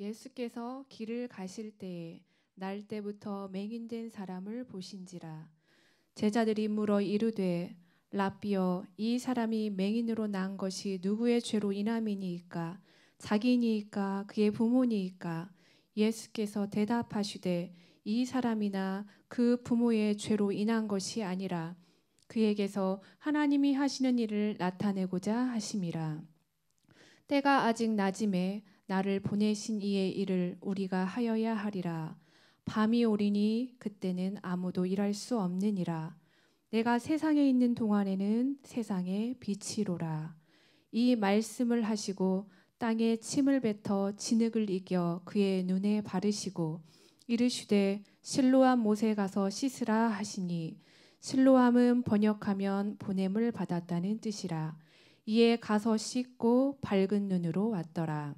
예수께서 길을 가실 때에 날 때부터 맹인된 사람을 보신지라 제자들이 물어 이르되 라비여 이 사람이 맹인으로 난 것이 누구의 죄로 인함이니까자기니까 그의 부모니까 예수께서 대답하시되 이 사람이나 그 부모의 죄로 인한 것이 아니라 그에게서 하나님이 하시는 일을 나타내고자 하심이라 때가 아직 낮음에 나를 보내신 이의 일을 우리가 하여야 하리라. 밤이 오리니 그때는 아무도 일할 수 없느니라. 내가 세상에 있는 동안에는 세상의 빛이로라. 이 말씀을 하시고 땅에 침을 뱉어 진흙을 이겨 그의 눈에 바르시고 이르시되 실로암 못에 가서 씻으라 하시니 실로암은 번역하면 보냄을 받았다는 뜻이라. 이에 가서 씻고 밝은 눈으로 왔더라.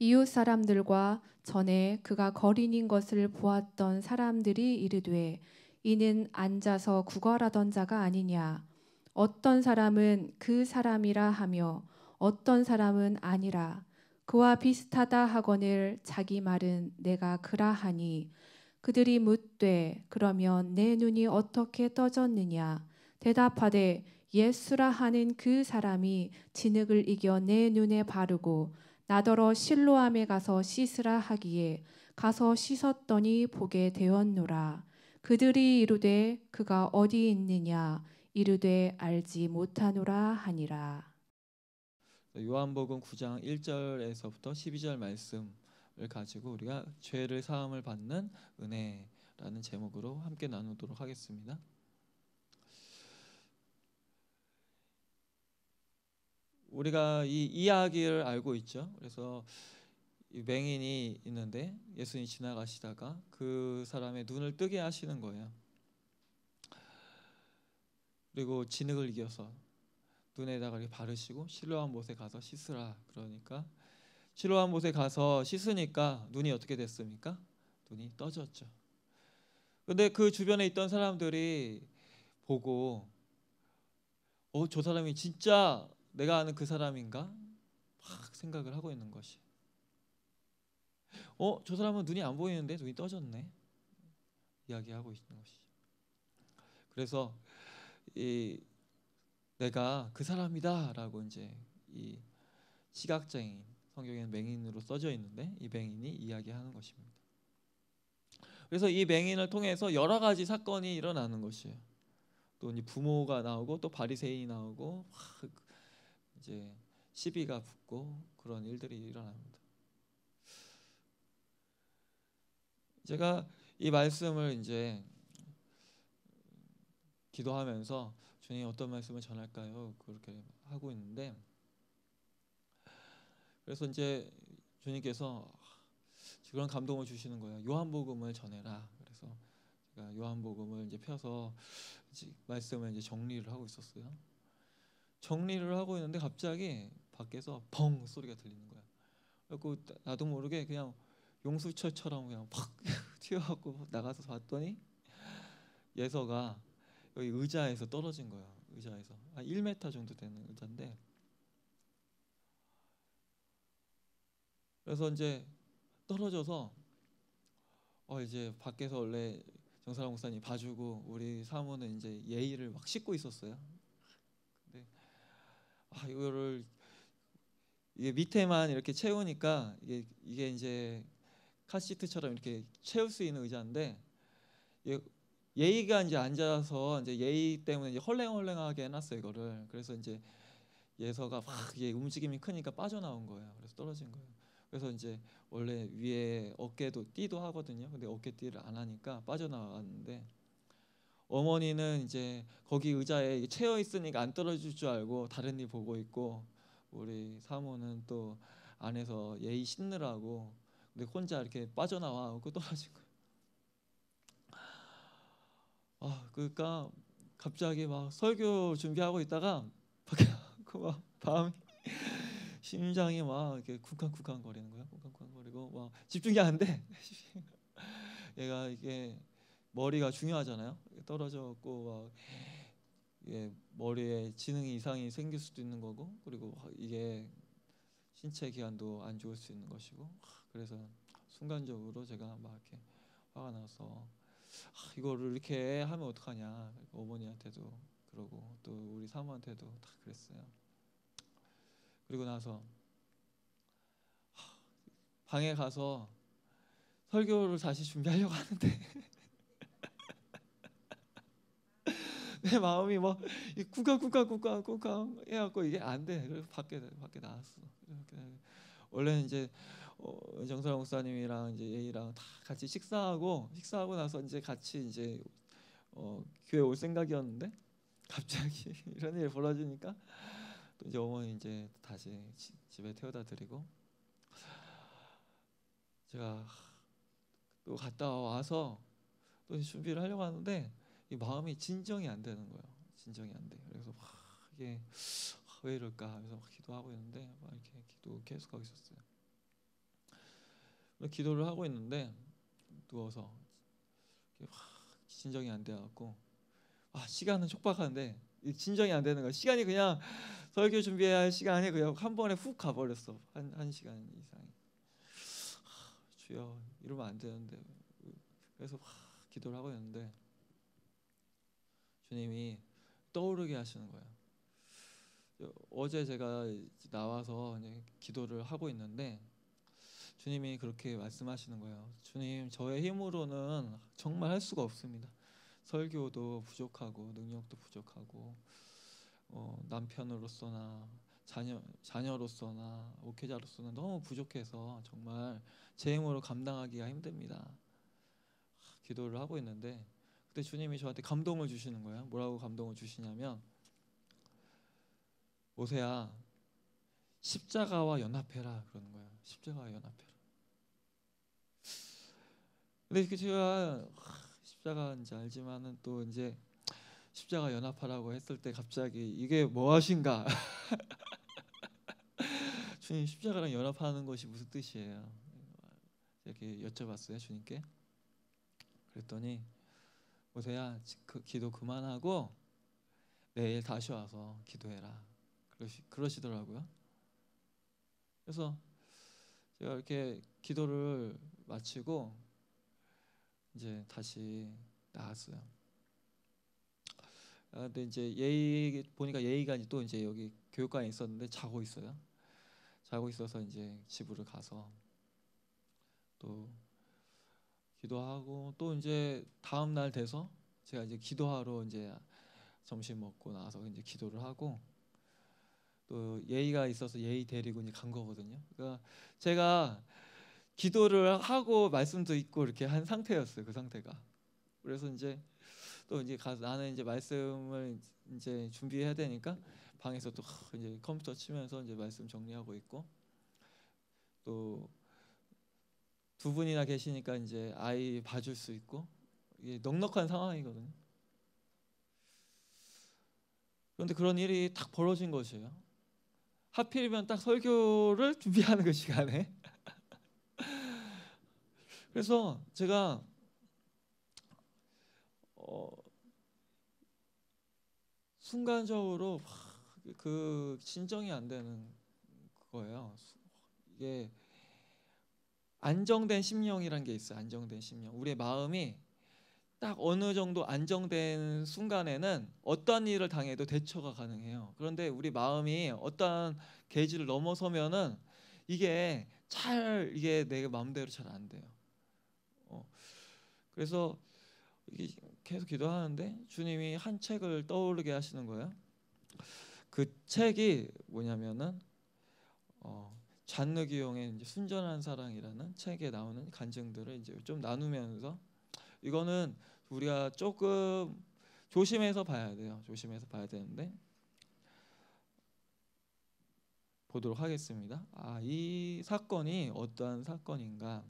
이웃 사람들과 전에 그가 거린인 것을 보았던 사람들이 이르되 이는 앉아서 구걸하던 자가 아니냐 어떤 사람은 그 사람이라 하며 어떤 사람은 아니라 그와 비슷하다 하거늘 자기 말은 내가 그라 하니 그들이 묻되 그러면 내 눈이 어떻게 떠졌느냐 대답하되 예수라 하는 그 사람이 진흙을 이겨 내 눈에 바르고 나더러 실로암에 가서 씻으라 하기에 가서 씻었더니 보게 되었노라. 그들이 이르되 그가 어디 있느냐 이르되 알지 못하노라 하니라. 요한복음 9장 1절에서부터 12절 말씀을 가지고 우리가 죄를 사함을 받는 은혜라는 제목으로 함께 나누도록 하겠습니다. 우리가 이 이야기를 알고 있죠. 그래서 맹인이 있는데 예수님 지나가시다가 그 사람의 눈을 뜨게 하시는 거예요. 그리고 진흙을 이겨서 눈에다가 이렇게 바르시고 실로한 못에 가서 씻으라 그러니까 실로한 못에 가서 씻으니까 눈이 어떻게 됐습니까? 눈이 떠졌죠. 근데 그 주변에 있던 사람들이 보고 어, 저 사람이 진짜 내가 아는 그 사람인가 막 생각을 하고 있는 것이. 어, 저 사람은 눈이 안 보이는데 눈이 떠졌네. 이야기하고 있는 것이. 그래서 이 내가 그 사람이다라고 이제 이 시각장애인 성경에는 맹인으로 써져 있는데 이 맹인이 이야기하는 것입니다. 그래서 이 맹인을 통해서 여러 가지 사건이 일어나는 것이에요. 또 부모가 나오고 또 바리새인이 나오고 그 이제 시비가 붙고 그런 일들이 일어납니다. 제가 이 말씀을 이제 기도하면서 주님 어떤 말씀을 전할까요? 그렇게 하고 있는데 그래서 이제 주님께서 그런 감동을 주시는 거예요. 요한복음을 전해라. 그래서 제가 요한복음을 이제 펴서 말씀을 이제 정리를 하고 있었어요. 정리를 하고 있는데 갑자기 밖에서 벙 소리가 들리는 거야. 그래고 나도 모르게 그냥 용수철처럼 그냥 팍 튀어갖고 나가서 봤더니 예서가 여기 의자에서 떨어진 거야. 의자에서 한 1m 정도 되는 의자인데 그래서 이제 떨어져서 어 이제 밖에서 원래 정사람 목사님 봐주고 우리 사모는 이제 예의를 막 씻고 있었어요. 아, 이거를 이게 밑에만 이렇게 채우니까 이게 이게 이제 카시트처럼 이렇게 채울 수 있는 의자인데 예의가 이제 앉아서 이제 예의 때문에 이제 헐랭헐랭하게 해놨어요 이거를 그래서 이제 예서가 막 이게 움직임이 크니까 빠져나온 거예요 그래서 떨어진 거예요 그래서 이제 원래 위에 어깨도 띠도 하거든요 근데 어깨띠를 안 하니까 빠져나왔는데 어머니는 이제 거기 의자에 채어 있으니까 안 떨어질 줄 알고 다른 일 보고 있고 우리 사모는 또 안에서 예의 씻느라고 근데 혼자 이렇게 빠져나와 그 떨어진 거예요. 아 그러니까 갑자기 막 설교 준비하고 있다가 그막 밤이 심장이 막 이렇게 쿵쾅쿵쾅 거리는 거야. 쿵쾅쿵쾅 거리고 막 집중이 안 돼. 얘가 이게 머리가 중요하잖아요. 떨어졌고 예, 머리에 지능 이상이 생길 수도 있는 거고 그리고 이게 신체 기관도 안 좋을 수 있는 것이고 그래서 순간적으로 제가 막 이렇게 화가 나서 아, 이거를 이렇게 하면 어떡하냐 그러니까 어머니한테도 그러고 또 우리 사모한테도 다 그랬어요. 그리고 나서 방에 가서 설교를 다시 준비하려고 하는데 내 마음이 막 쿵쾅 쿵쾅 쿵쾅 쿵쾅 해갖고 이게 안 돼. 그래서 밖에 밖에 나왔어. 원래 이제 어, 정설영 목사님이랑 이제 얘랑 다 같이 식사하고 식사하고 나서 이제 같이 이제 어, 교회 올 생각이었는데 갑자기 이런 일이 벌어지니까 또 이제 어머니 이제 다시 지, 집에 태워다 드리고 제가 또 갔다 와서 또 준비를 하려고 하는데 이 마음이 진정이 안 되는 거예요. 진정이 안 돼. 그래서 와, 이게 왜 이럴까? 그래서 기도하고 있는데 막 이렇게 기도 계속하고 있었어요. 기도를 하고 있는데 누워서 진정이 안 돼갖고 아 시간은 촉박한데 진정이 안 되는 거야. 시간이 그냥 설교 준비해야 할 시간이 그냥 한 번에 훅 가버렸어. 한한 시간 이상이. 주여 이러면 안 되는데 그래서 하, 기도를 하고 있는데 주님이 떠오르게 하시는 거예요. 어제 제가 나와서 기도를 하고 있는데 주님이 그렇게 말씀하시는 거예요. 주님, 저의 힘으로는 정말 할 수가 없습니다. 설교도 부족하고 능력도 부족하고 어, 남편으로서나 자녀 자녀로서나 목회자로서는 너무 부족해서 정말 제 힘으로 감당하기가 힘듭니다. 기도를 하고 있는데 그때 주님이 저한테 감동을 주시는 거예요. 뭐라고 감동을 주시냐면 모세야 십자가와 연합해라 그러는 거예요. 십자가와 연합해라. 근데 이 제가 십자가 이제 알지만은 또 이제 십자가 연합하라고 했을 때 갑자기 이게 뭐하신가? 주님 십자가랑 연합하는 것이 무슨 뜻이에요? 이렇게 여쭤봤어요 주님께. 그랬더니 오세야 그 기도 그만하고 내일 다시 와서 기도해라 그러시, 그러시더라고요 그래서 제가 이렇게 기도를 마치고 이제 다시 나왔어요 아, 근데 이제 예의 보니까 예의가 또 이제 여기 교육관에 있었는데 자고 있어요 자고 있어서 이제 집으로 가서 또 기도하고 또 이제 다음 날 돼서 제가 이제 기도하러 이제 점심 먹고 나서 이제 기도를 하고 또 예의가 있어서 예의 데리고 이제 간 거거든요. 그러니까 제가 기도를 하고 말씀도 있고 이렇게 한 상태였어요. 그 상태가. 그래서 이제 또 이제 가서 나는 이제 말씀을 이제 준비해야 되니까 방에서 또 이제 컴퓨터 치면서 이제 말씀 정리하고 있고 또두 분이나 계시니까 이제 아이 봐줄 수 있고 넉넉한 상황이거든요. 그런데 그런 일이 딱 벌어진 것이에요. 하필이면 딱 설교를 준비하는 그 시간에. 그래서 제가 어 순간적으로 그 진정이 안 되는 거예요. 이게 안정된 심령이란 게 있어요. 안정된 심령. 우리의 마음이 딱 어느 정도 안정된 순간에는 어떤 일을 당해도 대처가 가능해요. 그런데 우리 마음이 어떤 계지를 넘어서면은 이게 잘 이게 내 마음대로 잘 안 돼요. 어. 그래서 계속 기도하는데 주님이 한 책을 떠오르게 하시는 거예요. 그 책이 뭐냐면은 어, 잔느기용의 이제 순전한 사랑이라는 책에 나오는 간증들을 이제 좀 나누면서 이거는 우리가 조금 조심해서 봐야 돼요. 조심해서 봐야 되는데 보도록 하겠습니다. 아, 이 사건이 어떠한 사건인가?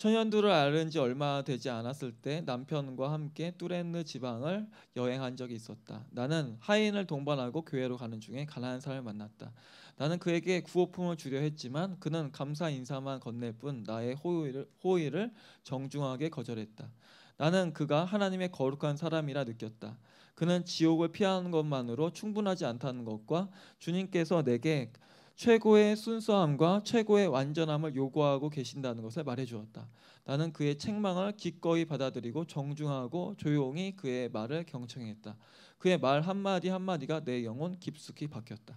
천연두를 앓은 지 얼마 되지 않았을 때 남편과 함께 뚜렌느 지방을 여행한 적이 있었다. 나는 하인을 동반하고 교회로 가는 중에 가난한 사람을 만났다. 나는 그에게 구호품을 주려 했지만 그는 감사 인사만 건넬 뿐 나의 호의를, 호의를 정중하게 거절했다. 나는 그가 하나님의 거룩한 사람이라 느꼈다. 그는 지옥을 피하는 것만으로 충분하지 않다는 것과 주님께서 내게 최고의 순수함과 최고의 완전함을 요구하고 계신다는 것을 말해 주었다. 나는 그의 책망을 기꺼이 받아들이고 정중하고 조용히 그의 말을 경청했다. 그의 말 한마디 한마디가 내 영혼 깊숙이 박혔다.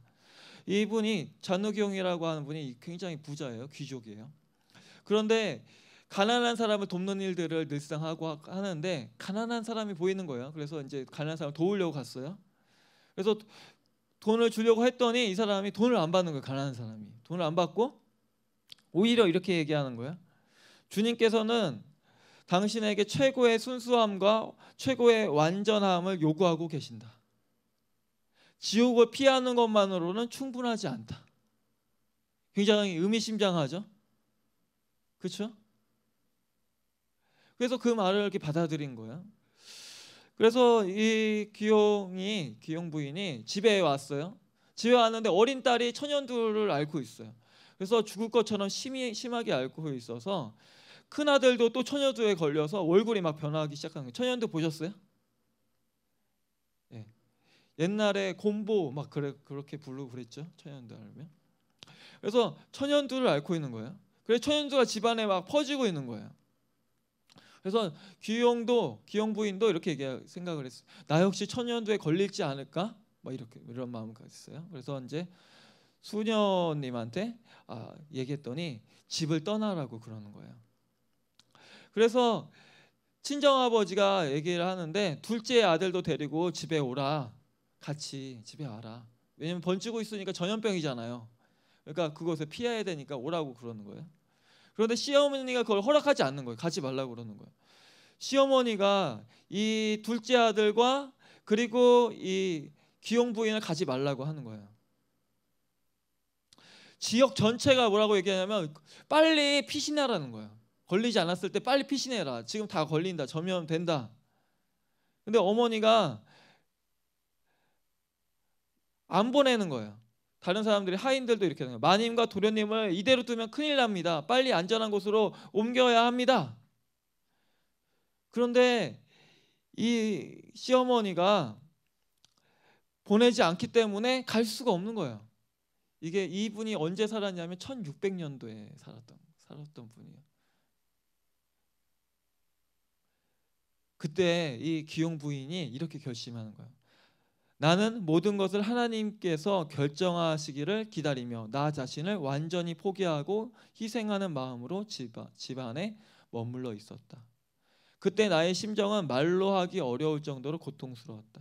이분이 잔우경이라고 하는 분이 굉장히 부자예요. 귀족이에요. 그런데 가난한 사람을 돕는 일들을 늘상 하고 하는데 가난한 사람이 보이는 거예요. 그래서 이제 가난한 사람을 도우려고 갔어요. 그래서 돈을 주려고 했더니 이 사람이 돈을 안 받는 거예요. 가난한 사람이 돈을 안 받고 오히려 이렇게 얘기하는 거야. 주님께서는 당신에게 최고의 순수함과 최고의 완전함을 요구하고 계신다. 지옥을 피하는 것만으로는 충분하지 않다. 굉장히 의미심장하죠. 그렇죠? 그래서 그 말을 이렇게 받아들인 거야. 그래서 이 귀용이 귀용 부인이 집에 왔어요. 집에 왔는데 어린 딸이 천연두를 앓고 있어요. 그래서 죽을 것처럼 심히, 심하게 앓고 있어서 큰 아들도 또 천연두에 걸려서 얼굴이 막 변하기 시작한 거예요. 천연두 보셨어요? 예. 옛날에 곰보 막 그래 그렇게 부르고 그랬죠. 천연두 알면. 그래서 천연두를 앓고 있는 거예요. 그래서 천연두가 집안에 막 퍼지고 있는 거예요. 그래서 귀영도귀영 부인도 이렇게 얘기 생각을 했어요. 나 역시 천연두에 걸릴지 않을까? 막 뭐 이렇게 이런 마음 가졌어요. 그래서 이제 수녀님한테 아, 얘기했더니 집을 떠나라고 그러는 거예요. 그래서 친정아버지가 얘기를 하는데 둘째 아들도 데리고 집에 오라. 같이 집에 와라. 왜냐면 번지고 있으니까 전염병이잖아요. 그러니까 그것을 피해야 되니까 오라고 그러는 거예요. 그런데 시어머니가 그걸 허락하지 않는 거예요. 가지 말라고 그러는 거예요. 시어머니가 이 둘째 아들과 그리고 이 기용 부인을 가지 말라고 하는 거예요. 지역 전체가 뭐라고 얘기하냐면 빨리 피신하라는 거예요. 걸리지 않았을 때 빨리 피신해라. 지금 다 걸린다. 전염된다. 근데 어머니가 안 보내는 거예요. 다른 사람들이 하인들도 이렇게 하는 거요 마님과 도련님을 이대로 두면 큰일 납니다. 빨리 안전한 곳으로 옮겨야 합니다. 그런데 이 시어머니가 보내지 않기 때문에 갈 수가 없는 거예요. 이게 이분이 언제 살았냐면 1600년도에 살았던 살았던 분이에요. 그때 이 기용 부인이 이렇게 결심하는 거예요. 나는 모든 것을 하나님께서 결정하시기를 기다리며 나 자신을 완전히 포기하고 희생하는 마음으로 집안에 머물러 있었다. 그때 나의 심정은 말로 하기 어려울 정도로 고통스러웠다.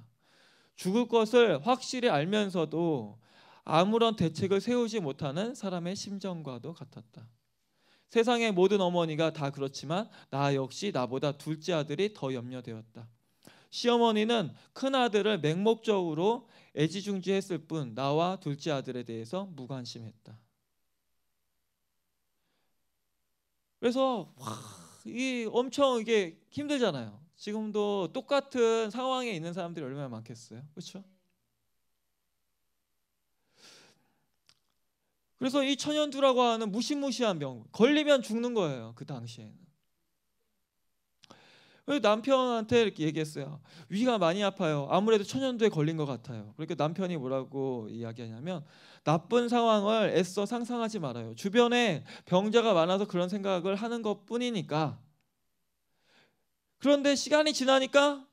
죽을 것을 확실히 알면서도 아무런 대책을 세우지 못하는 사람의 심정과도 같았다. 세상의 모든 어머니가 다 그렇지만 나 역시 나보다 둘째 아들이 더 염려되었다. 시어머니는 큰 아들을 맹목적으로 애지중지했을 뿐 나와 둘째 아들에 대해서 무관심했다. 그래서 와, 이 엄청 이게 힘들잖아요. 지금도 똑같은 상황에 있는 사람들이 얼마나 많겠어요. 그렇죠? 그래서 이 천연두라고 하는 무시무시한 병 걸리면 죽는 거예요. 그 당시에는. 남편한테 이렇게 얘기했어요. 위가 많이 아파요. 아무래도 천연두에 걸린 것 같아요. 그러니 남편이 뭐라고 이야기하냐면 나쁜 상황을 애써 상상하지 말아요. 주변에 병자가 많아서 그런 생각을 하는 것 뿐이니까. 그런데 시간이 지나니까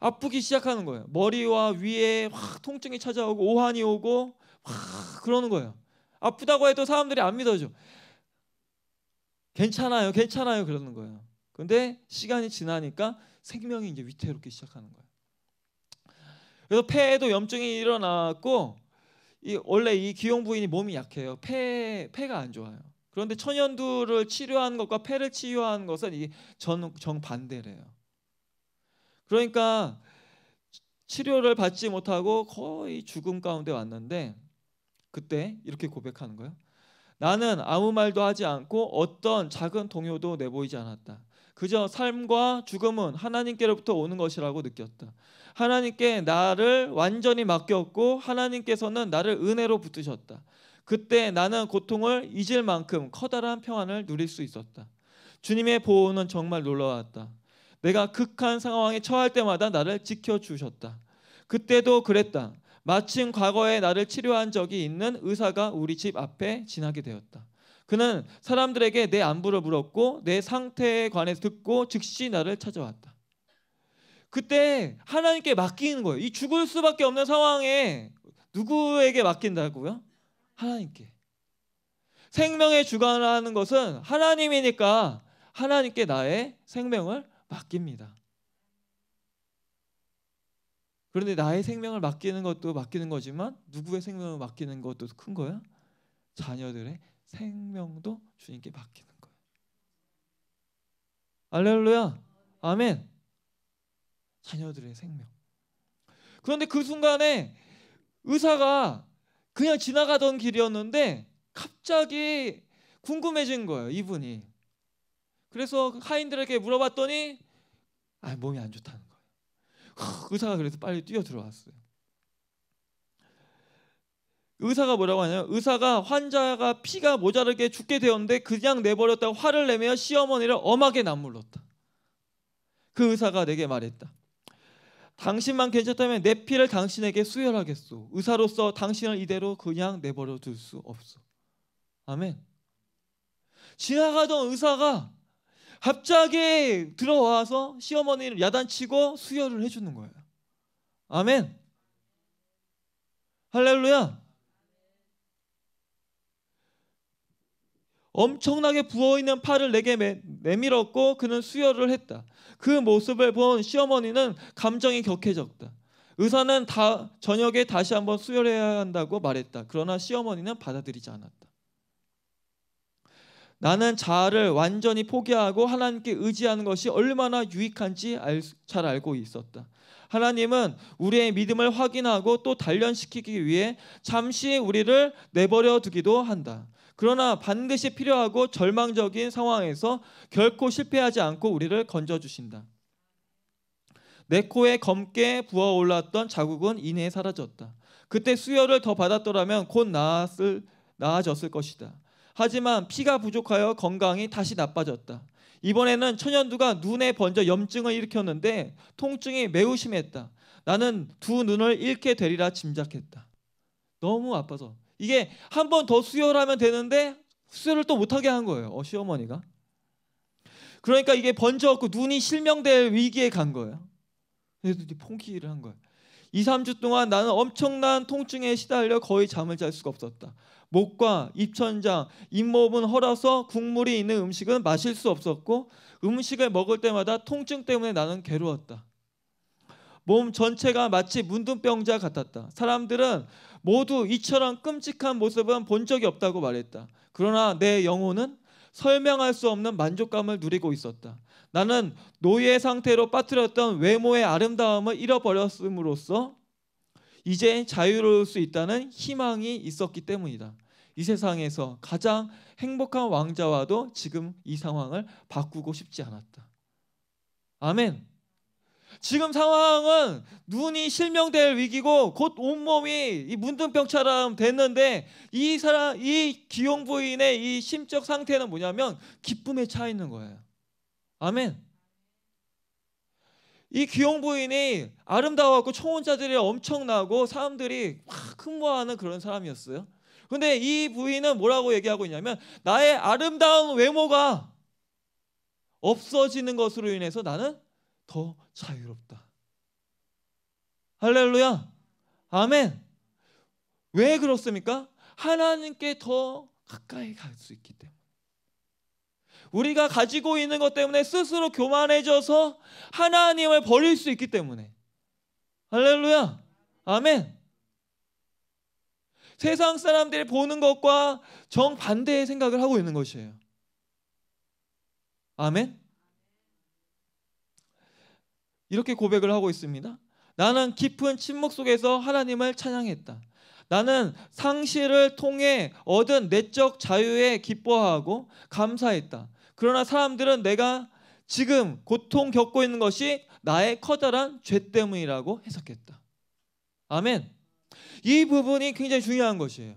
아프기 시작하는 거예요. 머리와 위에 확 통증이 찾아오고 오한이 오고 확 그러는 거예요. 아프다고 해도 사람들이 안 믿어줘. 괜찮아요, 괜찮아요 그러는 거예요. 근데 시간이 지나니까 생명이 이제 위태롭기 시작하는 거예요. 그래서 폐에도 염증이 일어났고 이 원래 이 기용 부인이 몸이 약해요. 폐 폐가 안 좋아요. 그런데 천연두를 치료한 것과 폐를 치료한 것은 이 전 정반대래요. 그러니까 치료를 받지 못하고 거의 죽음 가운데 왔는데 그때 이렇게 고백하는 거예요. 나는 아무 말도 하지 않고 어떤 작은 동요도 내보이지 않았다. 그저 삶과 죽음은 하나님께로부터 오는 것이라고 느꼈다. 하나님께 나를 완전히 맡겼고 하나님께서는 나를 은혜로 붙드셨다. 그때 나는 고통을 잊을 만큼 커다란 평안을 누릴 수 있었다. 주님의 보호는 정말 놀라웠다. 내가 극한 상황에 처할 때마다 나를 지켜주셨다. 그때도 그랬다. 마침 과거에 나를 치료한 적이 있는 의사가 우리 집 앞에 지나게 되었다. 그는 사람들에게 내 안부를 물었고 내 상태에 관해서 듣고 즉시 나를 찾아왔다. 그때 하나님께 맡기는 거예요. 이 죽을 수밖에 없는 상황에 누구에게 맡긴다고요? 하나님께. 생명의 주관하는 것은 하나님이니까 하나님께 나의 생명을 맡깁니다. 그런데 나의 생명을 맡기는 것도 맡기는 거지만 누구의 생명을 맡기는 것도 큰 거야? 자녀들의 생명도 주님께 맡기는 거예요. 알렐루야. 아멘. 자녀들의 생명. 그런데 그 순간에 의사가 그냥 지나가던 길이었는데 갑자기 궁금해진 거예요, 이분이. 그래서 그 하인들에게 물어봤더니 아, 몸이 안 좋다는 거예요. 의사가 그래서 빨리 뛰어 들어왔어요. 의사가 뭐라고 하냐면 의사가 환자가 피가 모자르게 죽게 되었는데 그냥 내버렸다고 화를 내며 시어머니를 엄하게 남물렀다. 그 의사가 내게 말했다. 당신만 괜찮다면 내 피를 당신에게 수혈하겠소. 의사로서 당신을 이대로 그냥 내버려 둘 수 없소. 아멘. 지나가던 의사가 갑자기 들어와서 시어머니를 야단치고 수혈을 해주는 거예요. 아멘. 할렐루야. 엄청나게 부어있는 팔을 내게 내밀었고 그는 수혈을 했다. 그 모습을 본 시어머니는 감정이 격해졌다. 의사는 다 저녁에 다시 한번 수혈해야 한다고 말했다. 그러나 시어머니는 받아들이지 않았다. 나는 자아를 완전히 포기하고 하나님께 의지하는 것이 얼마나 유익한지 알, 잘 알고 있었다. 하나님은 우리의 믿음을 확인하고 또 단련시키기 위해 잠시 우리를 내버려 두기도 한다. 그러나 반드시 필요하고 절망적인 상황에서 결코 실패하지 않고 우리를 건져주신다. 내 코에 검게 부어올랐던 자국은 이내에 사라졌다. 그때 수혈을 더 받았더라면 곧 나았을, 나아졌을 것이다. 하지만 피가 부족하여 건강이 다시 나빠졌다. 이번에는 천연두가 눈에 번져 염증을 일으켰는데 통증이 매우 심했다. 나는 두 눈을 잃게 되리라 짐작했다. 너무 아파서 이게 한 번 더 수혈 하면 되는데 수혈을 또 못하게 한 거예요. 어, 시어머니가. 그러니까 이게 번져갖고 눈이 실명될 위기에 간 거예요. 그래서 포기를 한 거예요. 2, 3주 동안 나는 엄청난 통증에 시달려 거의 잠을 잘 수가 없었다. 목과 입천장, 잇몸은 헐어서 국물이 있는 음식은 마실 수 없었고 음식을 먹을 때마다 통증 때문에 나는 괴로웠다. 몸 전체가 마치 문둥병자 같았다. 사람들은 모두 이처럼 끔찍한 모습은 본 적이 없다고 말했다. 그러나 내 영혼은 설명할 수 없는 만족감을 누리고 있었다. 나는 노예 상태로 빠뜨렸던 외모의 아름다움을 잃어버렸음으로써 이제 자유로울 수 있다는 희망이 있었기 때문이다. 이 세상에서 가장 행복한 왕자와도 지금 이 상황을 바꾸고 싶지 않았다. 아멘. 지금 상황은 눈이 실명될 위기고 곧 온몸이 이 문둥병처럼 됐는데 이 사람 이 기용 부인의 이 심적 상태는 뭐냐면 기쁨에 차 있는 거예요. 아멘. 이 귀용 부인이 아름다워고 청혼자들이 엄청나고 사람들이 막 흠모하는 그런 사람이었어요. 근데 이 부인은 뭐라고 얘기하고 있냐면 나의 아름다운 외모가 없어지는 것으로 인해서 나는 더 자유롭다. 할렐루야. 아멘. 왜 그렇습니까? 하나님께 더 가까이 갈 수 있기 때문에. 우리가 가지고 있는 것 때문에 스스로 교만해져서 하나님을 버릴 수 있기 때문에. 할렐루야. 아멘. 세상 사람들이 보는 것과 정반대의 생각을 하고 있는 것이에요. 아멘? 이렇게 고백을 하고 있습니다. 나는 깊은 침묵 속에서 하나님을 찬양했다. 나는 상실을 통해 얻은 내적 자유에 기뻐하고 감사했다. 그러나 사람들은 내가 지금 고통 겪고 있는 것이 나의 커다란 죄 때문이라고 해석했다. 아멘. 이 부분이 굉장히 중요한 것이에요.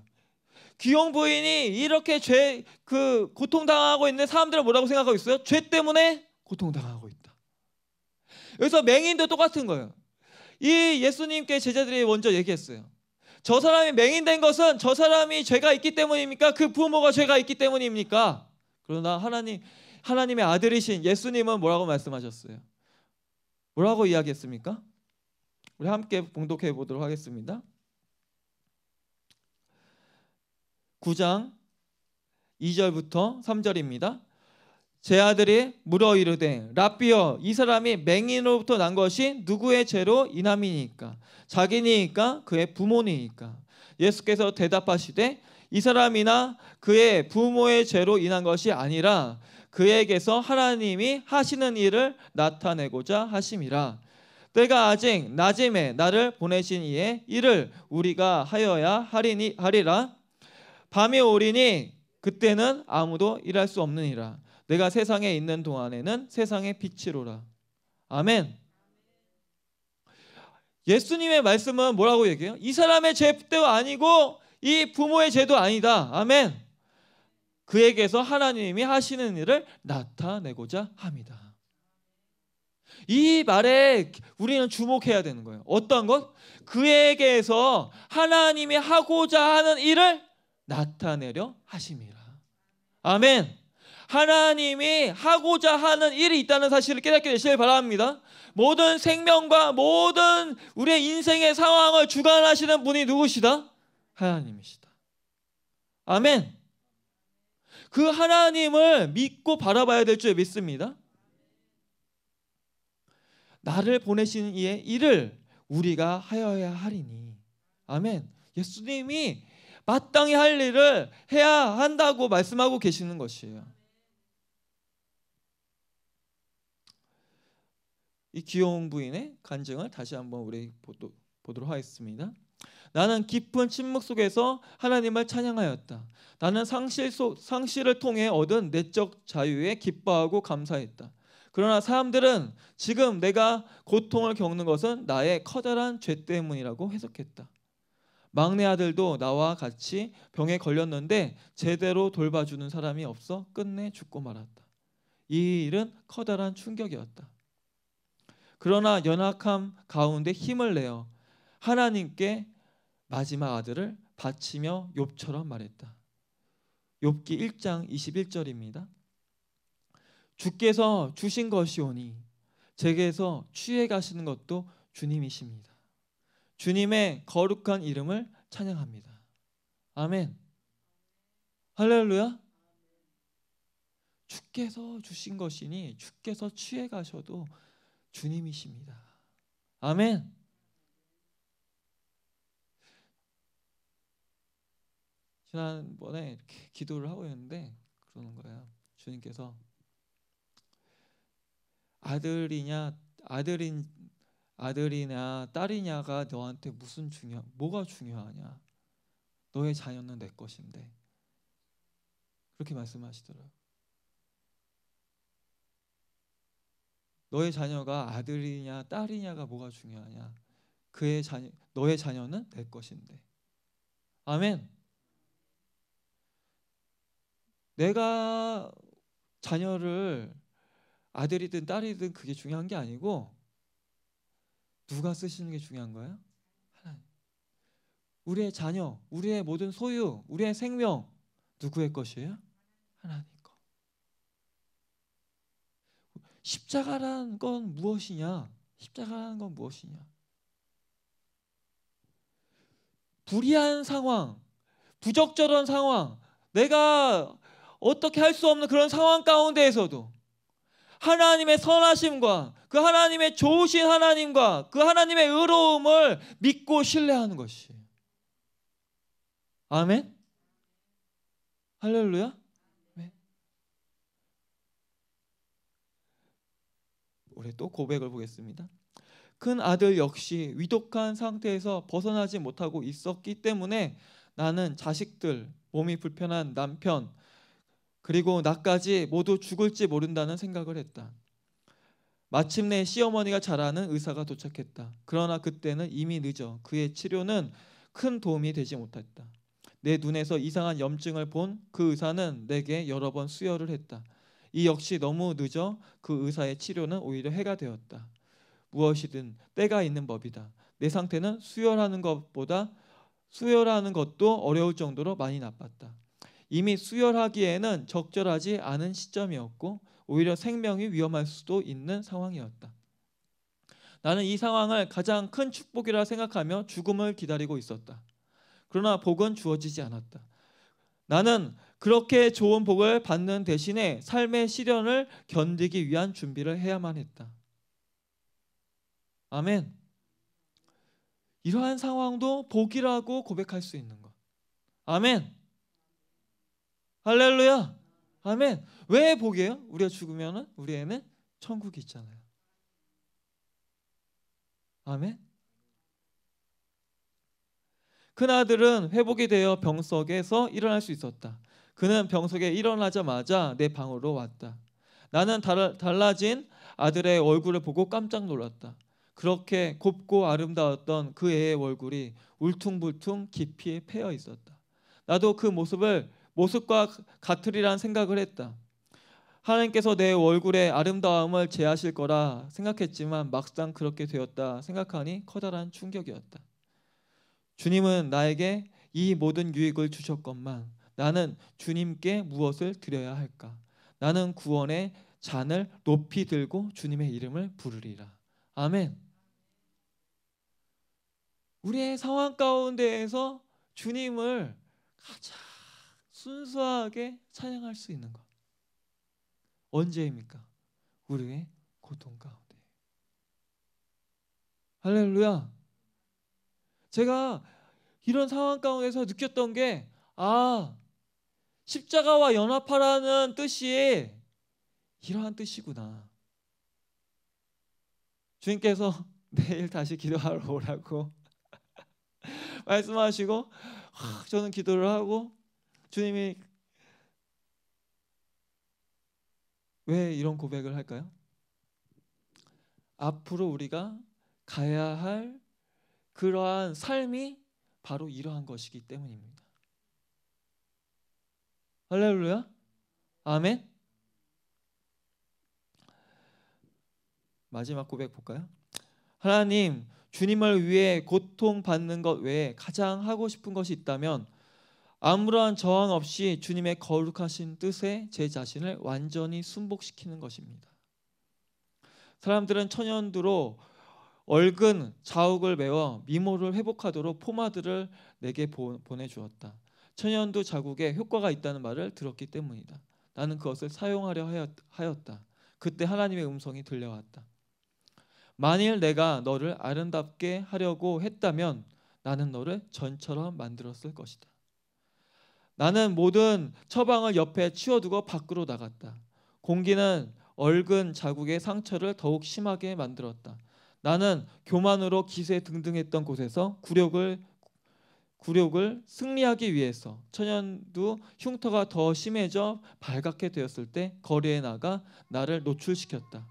귀용 부인이 이렇게 죄 그 고통당하고 있는 사람들은 뭐라고 생각하고 있어요? 죄 때문에 고통당하고 있다. 여기서 맹인도 똑같은 거예요. 이 예수님께 제자들이 먼저 얘기했어요. 저 사람이 맹인된 것은 저 사람이 죄가 있기 때문입니까? 그 부모가 죄가 있기 때문입니까? 그러나 하나님 하나님의 아들이신 예수님은 뭐라고 말씀하셨어요? 뭐라고 이야기했습니까? 우리 함께 봉독해 보도록 하겠습니다. 9장 2절부터 3절입니다. 제 아들이 물어 이르되 라비여 이 사람이 맹인으로부터 난 것이 누구의 죄로 인함이니까 자기니까 그의 부모니까 예수께서 대답하시되 이 사람이나 그의 부모의 죄로 인한 것이 아니라 그에게서 하나님이 하시는 일을 나타내고자 하심이라 때가 아직 낮임에 나를 보내신 이의 일을 우리가 하여야 하리니 하리라 밤이 오리니 그때는 아무도 일할 수 없느니라. 내가 세상에 있는 동안에는 세상의 빛이로라. 아멘. 예수님의 말씀은 뭐라고 얘기해요? 이 사람의 죄도 아니고 이 부모의 죄도 아니다. 아멘. 그에게서 하나님이 하시는 일을 나타내고자 합니다. 이 말에 우리는 주목해야 되는 거예요. 어떤 것? 그에게서 하나님이 하고자 하는 일을 나타내려 하심이라. 아멘. 하나님이 하고자 하는 일이 있다는 사실을 깨닫게 되시길 바랍니다. 모든 생명과 모든 우리의 인생의 상황을 주관하시는 분이 누구시다? 하나님이시다. 아멘. 그 하나님을 믿고 바라봐야 될 줄 믿습니다. 나를 보내신 이의 일을 우리가 하여야 하리니. 아멘. 예수님이 마땅히 할 일을 해야 한다고 말씀하고 계시는 것이에요. 이 귀여운 부인의 간증을 다시 한번 우리 보도, 보도록 하겠습니다. 나는 깊은 침묵 속에서 하나님을 찬양하였다. 나는 상실 소, 상실을 통해 얻은 내적 자유에 기뻐하고 감사했다. 그러나 사람들은 지금 내가 고통을 겪는 것은 나의 커다란 죄 때문이라고 해석했다. 막내 아들도 나와 같이 병에 걸렸는데 제대로 돌봐주는 사람이 없어 끝내 죽고 말았다. 이 일은 커다란 충격이었다. 그러나 연약함 가운데 힘을 내어 하나님께 마지막 아들을 바치며 욥처럼 말했다. 욥기 1장 21절입니다. 주께서 주신 것이오니 제게서 취해 가시는 것도 주님이십니다. 주님의 거룩한 이름을 찬양합니다. 아멘. 할렐루야. 주께서 주신 것이니 주께서 취해 가셔도 주님이십니다. 아멘. 지난번에 이렇게 기도를 하고 있는데 그러는 거예요. 주님께서 아들이냐 아들인 아들이냐 딸이냐가 너한테 무슨 중요 뭐가 중요하냐 너의 자녀는 내 것인데 그렇게 말씀하시더라고요. 너의 자녀가 아들이냐 딸이냐가 뭐가 중요하냐 그의 자녀 너의 자녀는 내 것인데 아멘. 내가 자녀를 아들이든 딸이든 그게 중요한 게 아니고 누가 쓰시는 게 중요한 거예요? 하나님. 우리의 자녀, 우리의 모든 소유, 우리의 생명 누구의 것이에요? 하나님 거. 십자가라는 건 무엇이냐? 십자가라는 건 무엇이냐? 불이한 상황, 부적절한 상황, 내가 어떻게 할 수 없는 그런 상황 가운데에서도 하나님의 선하심과 그 하나님의 좋으신 하나님과 그 하나님의 의로움을 믿고 신뢰하는 것이. 아멘? 할렐루야? 우리 네. 또 고백을 보겠습니다. 큰 아들 역시 위독한 상태에서 벗어나지 못하고 있었기 때문에 나는 자식들, 몸이 불편한 남편, 그리고 나까지 모두 죽을지 모른다는 생각을 했다. 마침내 시어머니가 잘 아는 의사가 도착했다. 그러나 그때는 이미 늦어 그의 치료는 큰 도움이 되지 못했다. 내 눈에서 이상한 염증을 본 그 의사는 내게 여러 번 수혈을 했다. 이 역시 너무 늦어 그 의사의 치료는 오히려 해가 되었다. 무엇이든 때가 있는 법이다. 내 상태는 수혈하는 것보다 수혈하는 것도 어려울 정도로 많이 나빴다. 이미 수혈하기에는 적절하지 않은 시점이었고 오히려 생명이 위험할 수도 있는 상황이었다. 나는 이 상황을 가장 큰 축복이라 생각하며 죽음을 기다리고 있었다. 그러나 복은 주어지지 않았다. 나는 그렇게 좋은 복을 받는 대신에 삶의 시련을 견디기 위한 준비를 해야만 했다. 아멘. 이러한 상황도 복이라고 고백할 수 있는 것. 아멘. 할렐루야. 아멘. 왜 복이에요? 우리가 죽으면은 우리 애는 천국이 있잖아요. 아멘. 큰 아들은 회복이 되어 병석에서 일어날 수 있었다. 그는 병석에 일어나자마자 내 방으로 왔다. 나는 달라진 아들의 얼굴을 보고 깜짝 놀랐다. 그렇게 곱고 아름다웠던 그 애의 얼굴이 울퉁불퉁 깊이 패여 있었다. 나도 그 모습을 모습과 같으리란 생각을 했다. 하나님께서 내 얼굴의 아름다움을 제하실 거라 생각했지만 막상 그렇게 되었다 생각하니 커다란 충격이었다. 주님은 나에게 이 모든 유익을 주셨건만 나는 주님께 무엇을 드려야 할까? 나는 구원의 잔을 높이 들고 주님의 이름을 부르리라. 아멘. 우리의 상황 가운데에서 주님을 가장 순수하게 찬양할 수 있는 것 언제입니까? 우리의 고통 가운데 할렐루야 제가 이런 상황 가운데서 느꼈던 게아 십자가와 연합하라는 뜻이 이러한 뜻이구나 주님께서 내일 다시 기도하러 오라고 말씀하시고 저는 기도를 하고 주님이 왜 이런 고백을 할까요? 앞으로 우리가 가야 할 그러한 삶이 바로 이러한 것이기 때문입니다. 할렐루야. 아멘. 마지막 고백 볼까요? 하나님, 주님을 위해 고통 받는 것 외에 가장 하고 싶은 것이 있다면 아무런 저항 없이 주님의 거룩하신 뜻에 제 자신을 완전히 순복시키는 것입니다. 사람들은 천연두로 얼근 자욱을 메워 미모를 회복하도록 포마드를 내게 보내주었다. 천연두 자국에 효과가 있다는 말을 들었기 때문이다. 나는 그것을 사용하려 하였다. 그때 하나님의 음성이 들려왔다. 만일 내가 너를 아름답게 하려고 했다면 나는 너를 전처럼 만들었을 것이다. 나는 모든 처방을 옆에 치워두고 밖으로 나갔다. 공기는 얼근 자국의 상처를 더욱 심하게 만들었다. 나는 교만으로 기세 등등했던 곳에서 굴욕을 굴욕을 승리하기 위해서 천연두 흉터가 더 심해져 발갛게 되었을 때 거리에 나가 나를 노출시켰다.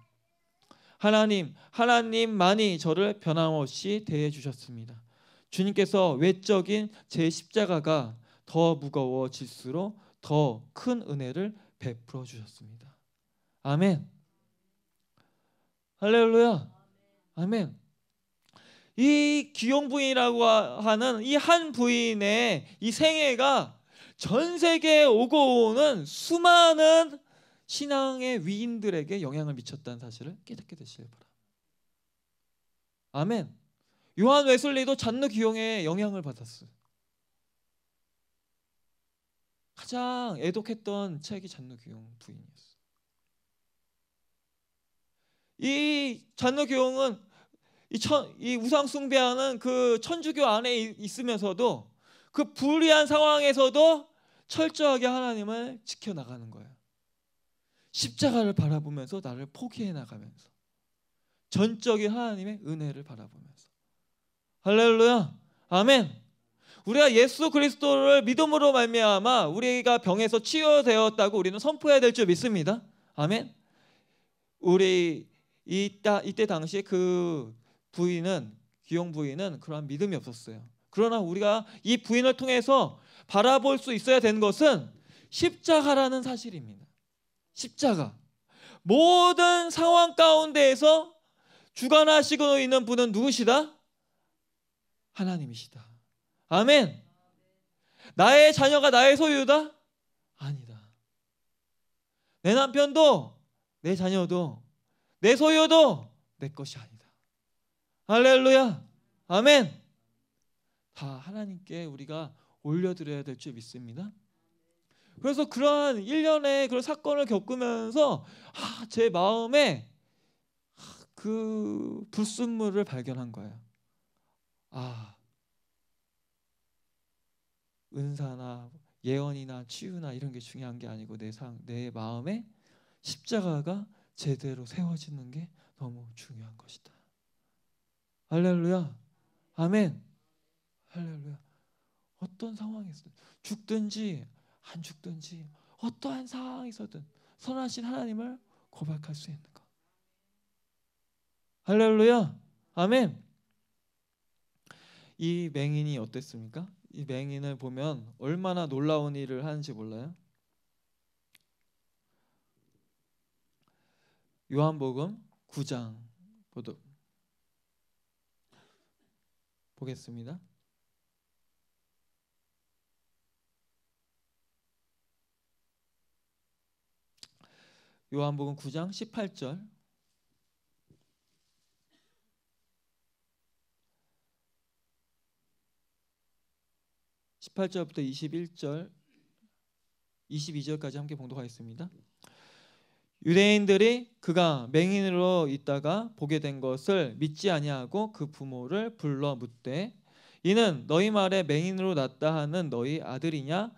하나님, 하나님만이 저를 변함없이 대해 주셨습니다. 주님께서 외적인 제 십자가가 더 무거워질수록 더 큰 은혜를 베풀어 주셨습니다. 아멘. 할렐루야. 아멘. 이 기용 부인이라고 하는 이 한 부인의 이 생애가 전 세계에 오고 오는 수많은 신앙의 위인들에게 영향을 미쳤다는 사실을 깨닫게 되시길 바랍니다. 아멘. 요한 웨슬리도 잔느 기용의 영향을 받았어요. 가장 애독했던 책이 잔노교용 부인이었어. 이 잔노규용은 이, 천, 이 우상숭배하는 그 천주교 안에 있으면서도 그 불리한 상황에서도 철저하게 하나님을 지켜나가는 거예요. 십자가를 바라보면서 나를 포기해 나가면서 전적인 하나님의 은혜를 바라보면서 할렐루야 아멘 우리가 예수 그리스도를 믿음으로 말미암아 우리가 병에서 치유되었다고 우리는 선포해야 될 줄 믿습니다. 아멘. 우리 이따 이때 당시에 그 부인은 기용 부인은 그러한 믿음이 없었어요. 그러나 우리가 이 부인을 통해서 바라볼 수 있어야 되는 것은 십자가라는 사실입니다. 십자가. 모든 상황 가운데에서 주관하시고 있는 분은 누구시다? 하나님이시다. 아멘. 나의 자녀가 나의 소유다? 아니다. 내 남편도 내 자녀도 내 소유도 내 것이 아니다. 할렐루야. 아멘. 다 하나님께 우리가 올려드려야 될 줄 믿습니다. 그래서 그러한 일련의 그런 사건을 겪으면서 아, 제 마음에 아, 그 불순물을 발견한 거예요. 아, 은사나 예언이나 치유나 이런 게 중요한 게 아니고 내 상, 내 마음에 십자가가 제대로 세워지는 게 너무 중요한 것이다. 할렐루야. 아멘. 할렐루야. 어떤 상황에서든 죽든지 안 죽든지 어떠한 상황에서든 선하신 하나님을 고백할 수 있는 것. 할렐루야. 아멘. 이 맹인이 어땠습니까? 이 맹인을 보면 얼마나 놀라운 일을 하는지 몰라요? 요한복음 9장 보도 보겠습니다. 요한복음 9장 18절 18절부터 21절 22절까지 함께 봉독하겠습니다. 유대인들이 그가 맹인으로 있다가 보게 된 것을 믿지 아니하고 그 부모를 불러 묻되 이는 너희 말에 맹인으로 났다 하는 너희 아들이냐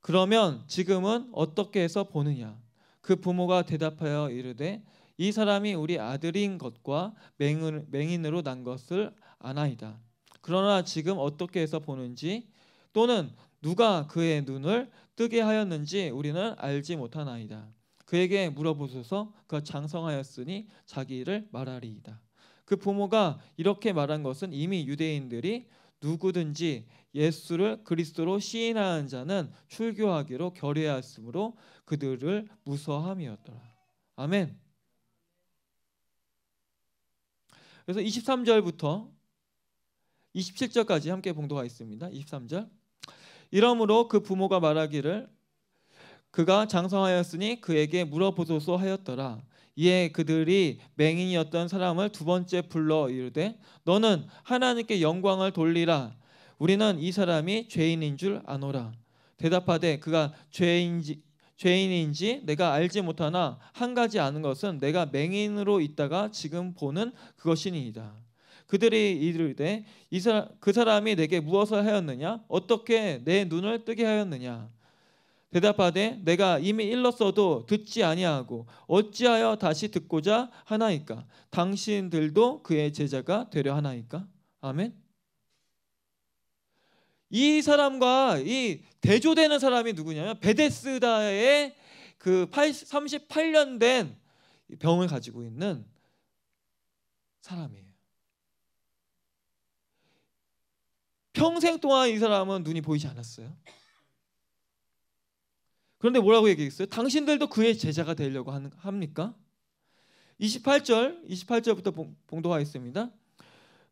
그러면 지금은 어떻게 해서 보느냐 그 부모가 대답하여 이르되 이 사람이 우리 아들인 것과 맹인으로 난 것을 아나이다 그러나 지금 어떻게 해서 보는지 또는 누가 그의 눈을 뜨게 하였는지 우리는 알지 못하나이다. 그에게 물어보소서 그가 장성하였으니 자기를 말하리이다. 그 부모가 이렇게 말한 것은 이미 유대인들이 누구든지 예수를 그리스도로 시인하는 자는 출교하기로 결의하였으므로 그들을 무서함이었더라. 아멘. 그래서 23절부터 27절까지 함께 봉도가 있습니다. 23절. 이러므로 그 부모가 말하기를 그가 장성하였으니 그에게 물어보소서 하였더라. 이에 그들이 맹인이었던 사람을 두 번째 불러 이르되 너는 하나님께 영광을 돌리라. 우리는 이 사람이 죄인인 줄 아노라. 대답하되 그가 죄인지 죄인인지 내가 알지 못하나 한 가지 아는 것은 내가 맹인으로 있다가 지금 보는 그것이니이다. 그들이 이르되 그 사람이 내게 무엇을 하였느냐 어떻게 내 눈을 뜨게 하였느냐 대답하되 내가 이미 일렀어도 듣지 아니하고 어찌하여 다시 듣고자 하나이까 당신들도 그의 제자가 되려 하나이까 아멘 이 사람과 이 대조되는 사람이 누구냐면 베데스다의 그 38년 된 병을 가지고 있는 사람이에요. 평생 동안 이 사람은 눈이 보이지 않았어요. 그런데 뭐라고 얘기했어요? 당신들도 그의 제자가 되려고 합니까? 28절, 28절부터 봉도가 있습니다.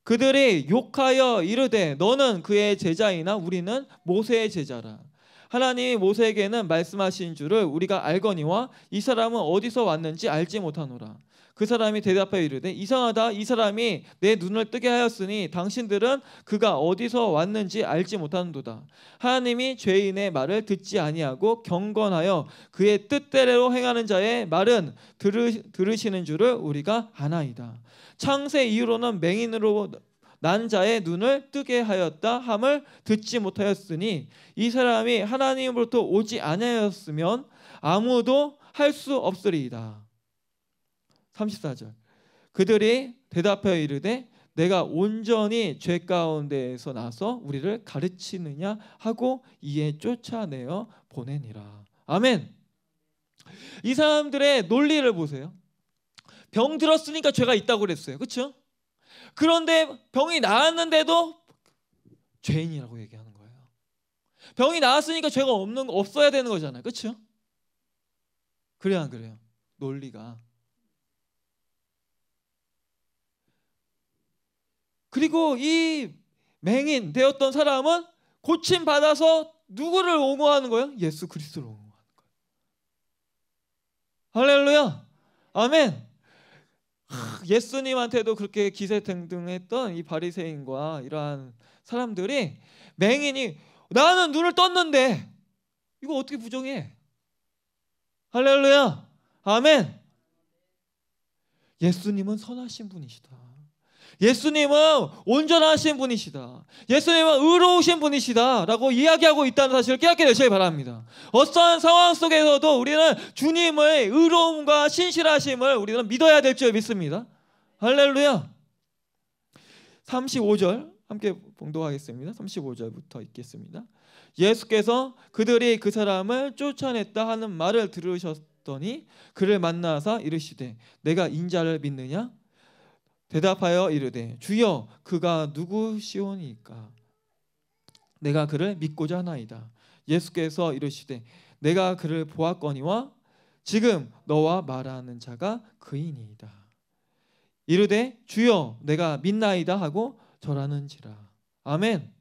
그들이 욕하여 이르되 너는 그의 제자이나 우리는 모세의 제자라. 하나님이 모세에게는 말씀하신 줄을 우리가 알거니와 이 사람은 어디서 왔는지 알지 못하노라. 그 사람이 대답하여 이르되 이상하다 이 사람이 내 눈을 뜨게 하였으니 당신들은 그가 어디서 왔는지 알지 못하는도다 하나님이 죄인의 말을 듣지 아니하고 경건하여 그의 뜻대로 행하는 자의 말은 들으, 들으시는 줄을 우리가 아나이다 창세 이후로는 맹인으로 난 자의 눈을 뜨게 하였다 함을 듣지 못하였으니 이 사람이 하나님으로부터 오지 아니하였으면 아무도 할 수 없으리이다. 34절. 그들이 대답하여 이르되 내가 온전히 죄 가운데에서 나서 우리를 가르치느냐 하고 이에 쫓아내어 보내니라. 아멘. 이 사람들의 논리를 보세요. 병 들었으니까 죄가 있다고 그랬어요. 그렇죠? 그런데 병이 나았는데도 죄인이라고 얘기하는 거예요. 병이 나았으니까 죄가 없는 없어야 되는 거잖아요. 그렇죠? 그래요, 안 그래요? 논리가 그리고 이 맹인 되었던 사람은 고침 받아서 누구를 옹호하는 거예요? 예수 그리스도를 옹호하는 거예요. 할렐루야. 아멘. 예수님한테도 그렇게 기세등등했던 이 바리새인과 이러한 사람들이 맹인이 나는 눈을 떴는데 이거 어떻게 부정해? 할렐루야. 아멘. 예수님은 선하신 분이시다. 예수님은 온전하신 분이시다. 예수님은 의로우신 분이시다. 라고 이야기하고 있다는 사실을 깨닫게 되시길 바랍니다. 어떠한 상황 속에서도 우리는 주님의 의로움과 신실하심을 우리는 믿어야 될 줄 믿습니다. 할렐루야. 35절 함께 봉독하겠습니다. 35절부터 읽겠습니다. 예수께서 그들이 그 사람을 쫓아냈다 하는 말을 들으셨더니 그를 만나서 이르시되 내가 인자를 믿느냐 대답하여 이르되 주여 그가 누구시오니까 내가 그를 믿고자 하나이다 예수께서 이르시되 내가 그를 보았거니와 지금 너와 말하는 자가 그이니이다 이르되 주여 내가 믿나이다 하고 절하는지라 아멘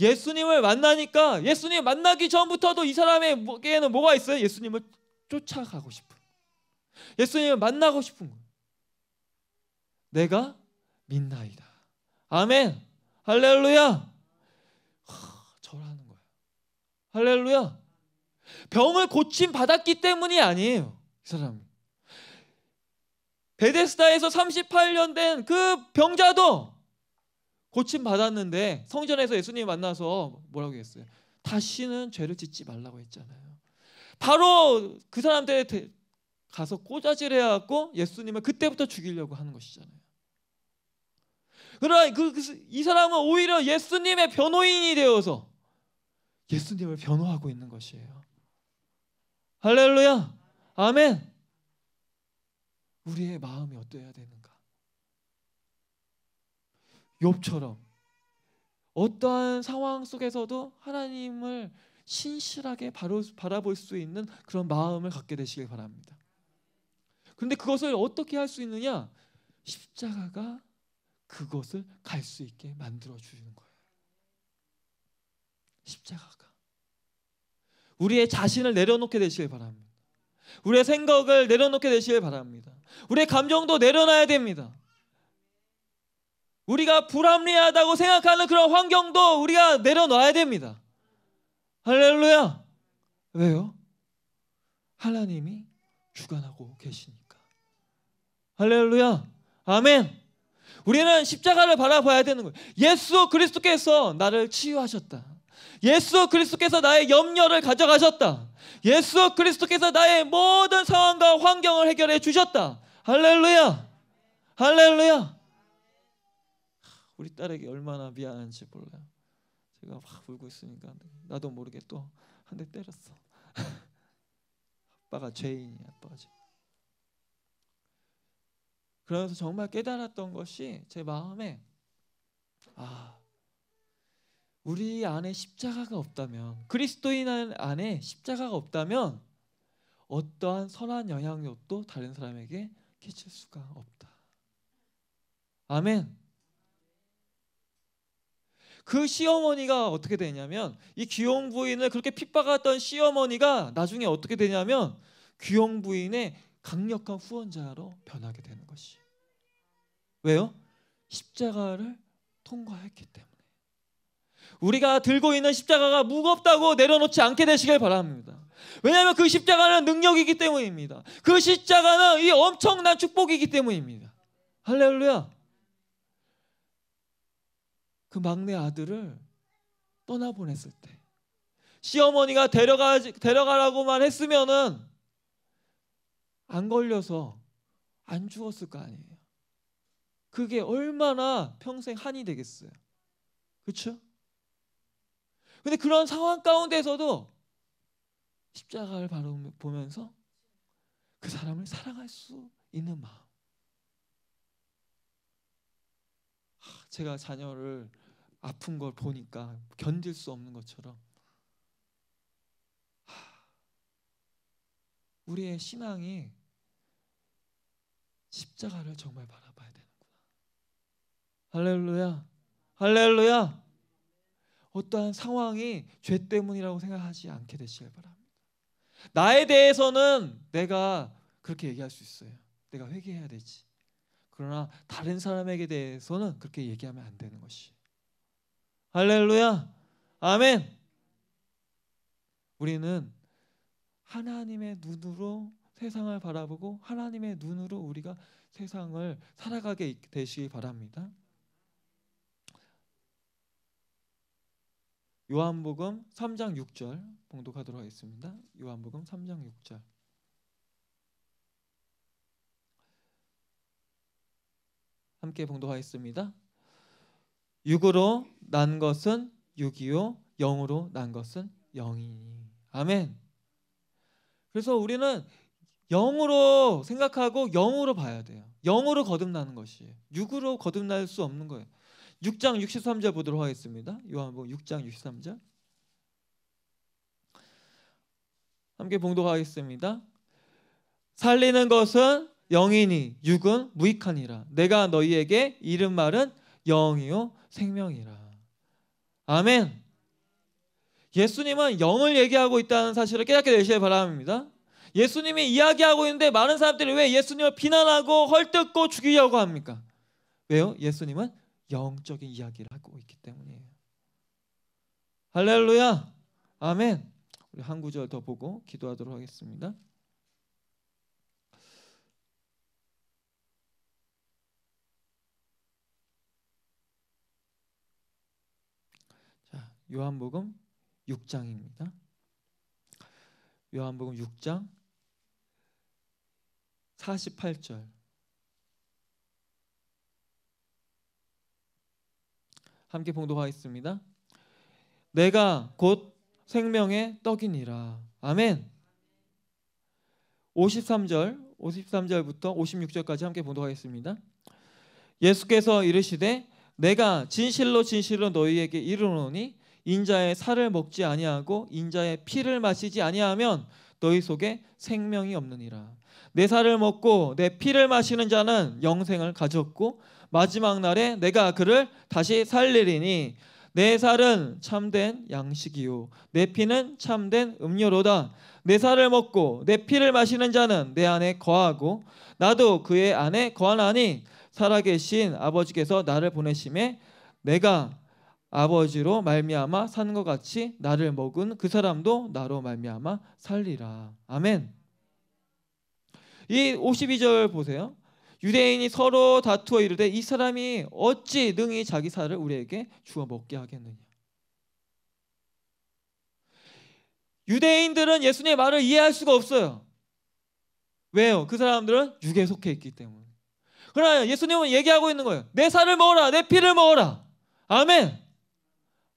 예수님을 만나니까 예수님 만나기 전부터도 이 사람에게는 뭐가 있어요 예수님을 쫓아가고 싶은 예수님을 만나고 싶은 거예요 내가 믿나이다. 아멘. 할렐루야. 절하는 거야. 할렐루야. 병을 고침 받았기 때문이 아니에요. 이사람 베데스다에서 38년 된 그 병자도 고침 받았는데 성전에서 예수님 만나서 뭐라고 했어요? 다시는 죄를 짓지 말라고 했잖아요. 바로 그 사람한테 가서 꼬자질해 갖고 예수님을 그때부터 죽이려고 하는 것이잖아요. 그러나 그, 그, 이 사람은 오히려 예수님의 변호인이 되어서 예수님을 변호하고 있는 것이에요. 할렐루야. 아멘. 우리의 마음이 어떠해야 되는가? 욥처럼 어떠한 상황 속에서도 하나님을 신실하게 바로, 바라볼 수 있는 그런 마음을 갖게 되시길 바랍니다. 근데 그것을 어떻게 할 수 있느냐? 십자가가 그것을 갈 수 있게 만들어 주는 거예요. 십자가가 우리의 자신을 내려놓게 되시길 바랍니다. 우리의 생각을 내려놓게 되시길 바랍니다. 우리의 감정도 내려놔야 됩니다. 우리가 불합리하다고 생각하는 그런 환경도 우리가 내려놔야 됩니다. 할렐루야. 왜요? 하나님이 주관하고 계시니까. 할렐루야. 아멘. 우리는 십자가를 바라봐야 되는 거예요. 예수 그리스도께서 나를 치유하셨다. 예수 그리스도께서 나의 염려를 가져가셨다. 예수 그리스도께서 나의 모든 상황과 환경을 해결해 주셨다. 할렐루야! 할렐루야! 우리 딸에게 얼마나 미안한지 몰라요. 제가 막 울고 있으니까 나도 모르게 또 한 대 때렸어. 아빠가 죄인이야, 아빠가 죄인. 그러면서 정말 깨달았던 것이 제 마음에 아 우리 안에 십자가가 없다면 그리스도인 안에 십자가가 없다면 어떠한 선한 영향력도 다른 사람에게 끼칠 수가 없다. 아멘. 그 시어머니가 어떻게 되냐면 이 귀용 부인을 그렇게 핍박했던 시어머니가 나중에 어떻게 되냐면 귀용 부인의 강력한 후원자로 변하게 되는 것이. 왜요? 십자가를 통과했기 때문에. 우리가 들고 있는 십자가가 무겁다고 내려놓지 않게 되시길 바랍니다. 왜냐하면 그 십자가는 능력이기 때문입니다. 그 십자가는 이 엄청난 축복이기 때문입니다. 할렐루야. 그 막내 아들을 떠나보냈을 때 시어머니가 데려가 데려가라고만 했으면은 안 걸려서 안 죽었을 거 아니에요. 그게 얼마나 평생 한이 되겠어요. 그렇죠? 근데 그런 상황 가운데서도 십자가를 바라보면서 그 사람을 사랑할 수 있는 마음. 제가 자녀를 아픈 걸 보니까 견딜 수 없는 것처럼 우리의 신앙이 십자가를 정말 바라봐야 되는구나. 할렐루야. 할렐루야. 어떠한 상황이 죄 때문이라고 생각하지 않게 되시길 바랍니다. 나에 대해서는 내가 그렇게 얘기할 수 있어요. 내가 회개해야 되지. 그러나 다른 사람에게 대해서는 그렇게 얘기하면 안 되는 것이. 할렐루야. 아멘. 우리는 하나님의 눈으로 세상을 바라보고 하나님의 눈으로 우리가 세상을 살아가게 되시기 바랍니다. 요한복음 3장 6절 봉독하도록 하겠습니다. 요한복음 3장 6절. 함께 봉독하겠습니다. 육으로 난 것은 육이요 영으로 난 것은 영이니. 아멘. 그래서 우리는 영으로 생각하고 영으로 봐야 돼요. 영으로 거듭나는 것이 육으로 거듭날 수 없는 거예요. 6장 63절 보도록 하겠습니다. 요한복 6장 63절. 함께 봉독하겠습니다. 살리는 것은 영이니 육은 무익하니라. 내가 너희에게 이른 말은 영이요 생명이라. 아멘. 예수님은 영을 얘기하고 있다는 사실을 깨닫게 되시길 바랍니다. 예수님이 이야기하고 있는데 많은 사람들이 왜 예수님을 비난하고 헐뜯고 죽이려고 합니까? 왜요? 예수님은 영적인 이야기를 하고 있기 때문이에요. 할렐루야. 아멘. 우리 한 구절 더 보고 기도하도록 하겠습니다. 요한복음 6장입니다. 요한복음 6장 48절 함께 봉독하겠습니다. 내가 곧 생명의 떡이니라. 아멘. 53절, 53절부터 56절까지 함께 봉독하겠습니다. 예수께서 이르시되 내가 진실로 진실로 너희에게 이르노니 인자의 살을 먹지 아니하고 인자의 피를 마시지 아니하면 너희 속에 생명이 없느니라. 내 살을 먹고 내 피를 마시는 자는 영생을 가졌고 마지막 날에 내가 그를 다시 살리리니 내 살은 참된 양식이요 내 피는 참된 음료로다 내 살을 먹고 내 피를 마시는 자는 내 안에 거하고 나도 그의 안에 거하나니 살아계신 아버지께서 나를 보내심에 내가 아버지로 말미암아 산 것 같이 나를 먹은 그 사람도 나로 말미암아 살리라. 아멘. 이 52절 보세요. 유대인이 서로 다투어 이르되 이 사람이 어찌 능히 자기 살을 우리에게 주어 먹게 하겠느냐. 유대인들은 예수님의 말을 이해할 수가 없어요. 왜요? 그 사람들은 육에 속해 있기 때문에. 그러나 예수님은 얘기하고 있는 거예요. 내 살을 먹어라. 내 피를 먹어라. 아멘.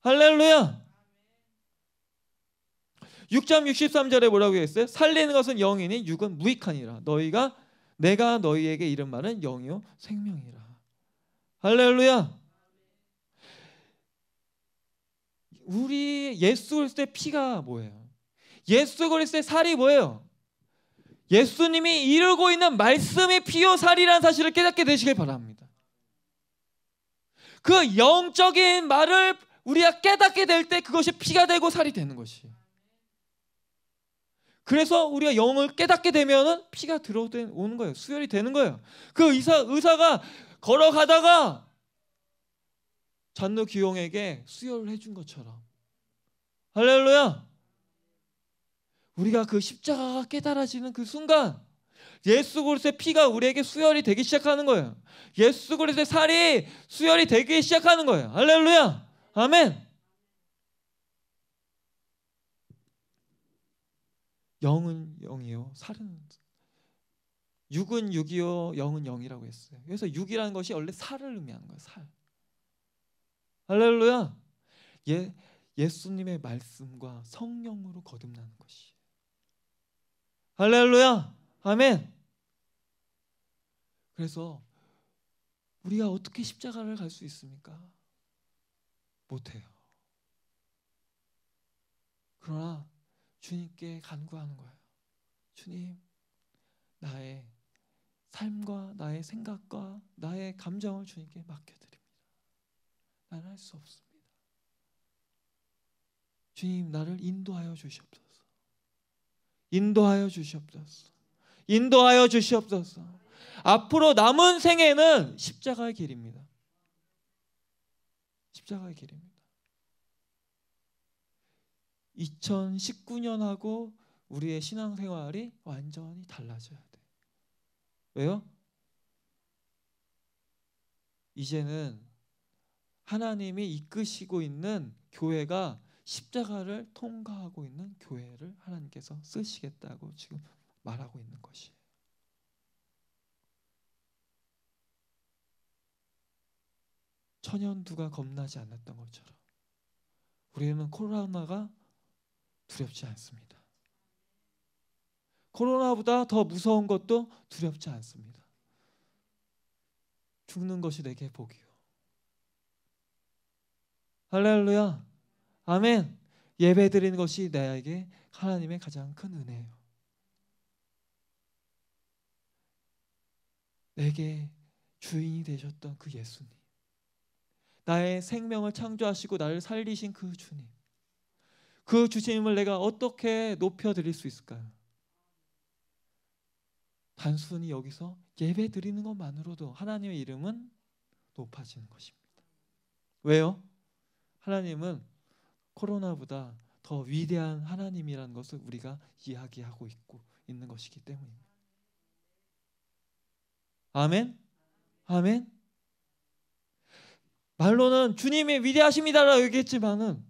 할렐루야. 6.63절에 장 뭐라고 했어요? 살리는 것은 영이니 육은 무익하니라. 너희가 내가 너희에게 이른 말은 영이요 생명이라. 할렐루야. 우리 예수 그리스도의 피가 뭐예요? 예수 그리스도의 살이 뭐예요? 예수님이 이루고 있는 말씀의 피요 살이라는 사실을 깨닫게 되시길 바랍니다. 그 영적인 말을 우리가 깨닫게 될 때 그것이 피가 되고 살이 되는 것이. 그래서 우리가 영을 깨닫게 되면은 피가 들어오는 거예요. 수혈이 되는 거예요. 그 의사 의사가 걸어가다가 잔노 귀용에게 수혈을 해준 것처럼 할렐루야. 우리가 그 십자가가 깨달아지는 그 순간 예수 그리스의 피가 우리에게 수혈이 되기 시작하는 거예요. 예수 그리스의 살이 수혈이 되기 시작하는 거예요. 할렐루야. 아멘. 영은 영이요. 살은 육은 육이요. 영은 영이라고 했어요. 그래서 육이라는 것이 원래 살을 의미하는 거예요. 살. 할렐루야. 예 예수님의 말씀과 성령으로 거듭나는 것이. 할렐루야. 아멘. 그래서 우리가 어떻게 십자가를 갈 수 있습니까? 못해요. 그러나 주님께 간구하는 거예요. 주님, 나의 삶과 나의 생각과 나의 감정을 주님께 맡겨드립니다. 나는 할수 없습니다. 주님, 나를 인도하여 주시옵소서. 인도하여 주시옵소서. 인도하여 주시옵소서. 앞으로 남은 생애는 십자가의 길입니다. 십자가의 길입니다. 2019년하고 우리의 신앙생활이 완전히 달라져야 돼. 왜요? 이제는 하나님이 이끄시고 있는 교회가 십자가를 통과하고 있는 교회를 하나님께서 쓰시겠다고 지금 말하고 있는 것이 천연두가 겁나지 않았던 것처럼 우리는 코로나가 두렵지 않습니다. 코로나보다 더 무서운 것도 두렵지 않습니다. 죽는 것이 내게 복이요. 할렐루야. 아멘. 예배 드리는 것이 나에게 하나님의 가장 큰 은혜예요. 내게 주인이 되셨던 그 예수님. 나의 생명을 창조하시고 나를 살리신 그 주님. 그 주님을 내가 어떻게 높여 드릴 수 있을까요? 단순히 여기서 예배 드리는 것만으로도 하나님의 이름은 높아지는 것입니다. 왜요? 하나님은 코로나보다 더 위대한 하나님이라는 것을 우리가 이야기하고 있고 있는 것이기 때문입니다. 아멘. 아멘. 말로는 주님이 위대하십니다라고 얘기했지만은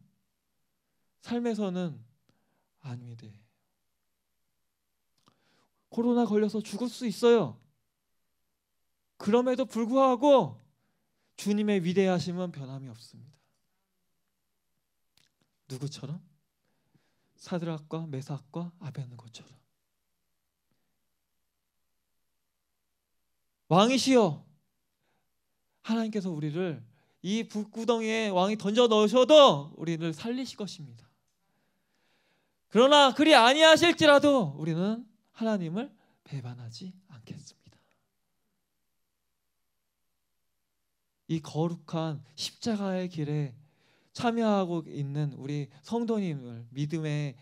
삶에서는 안 위대해. 코로나 걸려서 죽을 수 있어요. 그럼에도 불구하고 주님의 위대하심은 변함이 없습니다. 누구처럼? 사드락과 메삭과 아벤고처럼. 왕이시여 하나님께서 우리를 이 북구덩이에 왕이 던져 넣으셔도 우리를 살리실 것입니다. 그러나 그리 아니하실지라도 우리는 하나님을 배반하지 않겠습니다. 이 거룩한 십자가의 길에 참여하고 있는 우리 성도님을 믿음의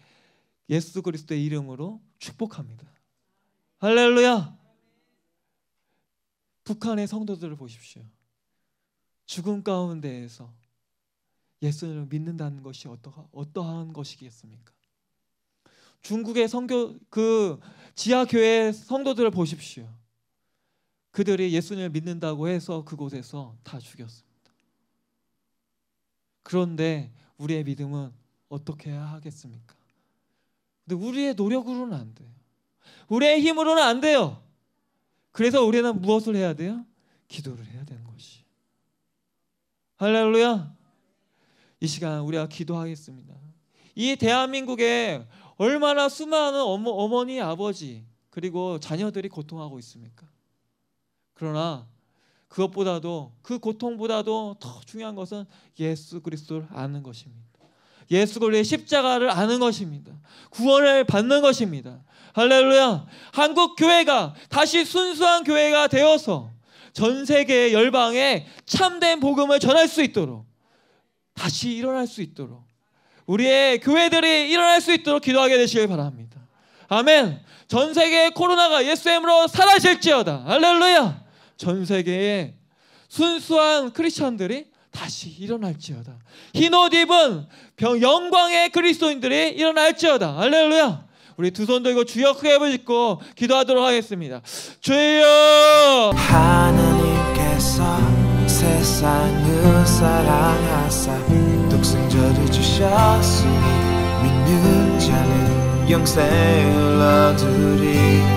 예수 그리스도의 이름으로 축복합니다. 할렐루야. 북한의 성도들을 보십시오. 죽음 가운데에서 예수님을 믿는다는 것이 어떠하, 어떠한 것이겠습니까? 중국의 성교 그 지하 교회 성도들을 보십시오. 그들이 예수님을 믿는다고 해서 그곳에서 다 죽였습니다. 그런데 우리의 믿음은 어떻게 해야 하겠습니까? 근데 우리의 노력으로는 안 돼요. 우리의 힘으로는 안 돼요. 그래서 우리는 무엇을 해야 돼요? 기도를 해야 되는 것이. 할렐루야. 이 시간 우리가 기도하겠습니다. 이 대한민국에 얼마나 수많은 어머, 어머니, 아버지 그리고 자녀들이 고통하고 있습니까? 그러나 그것보다도 그 고통보다도 더 중요한 것은 예수 그리스도를 아는 것입니다. 예수 그리스도의 십자가를 아는 것입니다. 구원을 받는 것입니다. 할렐루야. 한국 교회가 다시 순수한 교회가 되어서 전 세계 의 열방에 참된 복음을 전할 수 있도록 다시 일어날 수 있도록 우리의 교회들이 일어날 수 있도록 기도하게 되시길 바랍니다. 아멘. 전 세계의 코로나가 예수님으로 사라질지어다. 할렐루야. 전 세계의 순수한 크리스천들이 다시 일어날지어다. 흰옷 입은 영광의 그리스도인들이 일어날지어다. 할렐루야. 우리 두 손 들고 주여 크게 예배 짓고 기도하도록 하겠습니다. 주여 하나님께서 세상을 사랑하사 독생자를 주셨으니 믿는 자는 영생을 얻으리